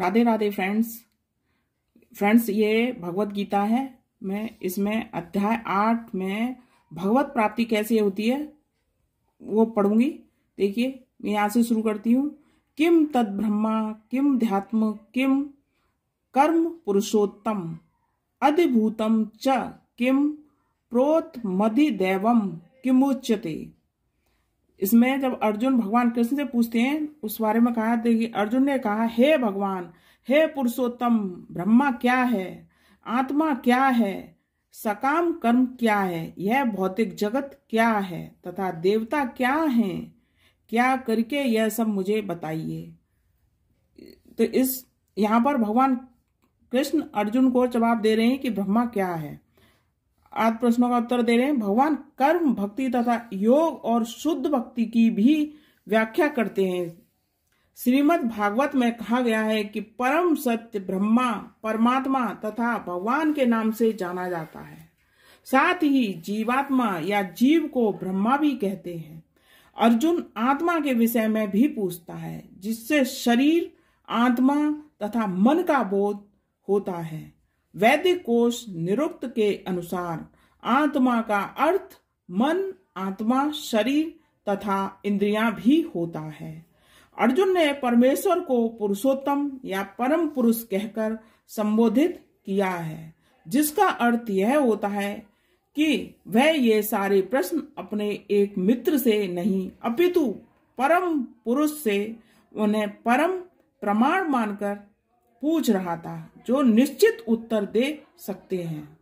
Radhe Radhe friends friends ये भगवत गीता है मैं इसमें अध्याय आठ में भगवत प्राप्ति कैसे होती है वो पढ़ूंगी देखिए मैं यहाँ से शुरू करती हूँ किम तद ब्रह्मा किम ध्यात्म किम कर्म पुरुषोत्तम अधिभूतम च किम प्रोत मधि देवम किमुच्यते इसमें जब अर्जुन भगवान कृष्ण से पूछते हैं उस बारे में कहा देखिए अर्जुन ने कहा हे भगवान हे पुरुषोत्तम ब्रह्मा क्या है आत्मा क्या है सकाम कर्म क्या है यह भौतिक जगत क्या है तथा देवता क्या है क्या करके यह सब मुझे बताइए तो इस यहाँ पर भगवान कृष्ण अर्जुन को जवाब दे रहे हैं कि ब्रह्मा क्या है आठ प्रश्नों का उत्तर दे रहे हैं भगवान कर्म भक्ति तथा योग और शुद्ध भक्ति की भी व्याख्या करते हैं श्रीमद् भागवत में कहा गया है कि परम सत्य ब्रह्मा परमात्मा तथा भगवान के नाम से जाना जाता है साथ ही जीवात्मा या जीव को ब्रह्मा भी कहते हैं अर्जुन आत्मा के विषय में भी पूछता है जिससे शरीर आत्मा तथा मन का बोध होता है वैदिक कोश निरुक्त के अनुसार आत्मा का अर्थ मन आत्मा शरीर तथा इंद्रियां भी होता है अर्जुन ने परमेश्वर को पुरुषोत्तम या परम पुरुष कहकर संबोधित किया है जिसका अर्थ यह होता है कि वह ये सारे प्रश्न अपने एक मित्र से नहीं अपितु परम पुरुष से उन्हें परम प्रमाण मानकर पूछ रहा था जो निश्चित उत्तर दे सकते हैं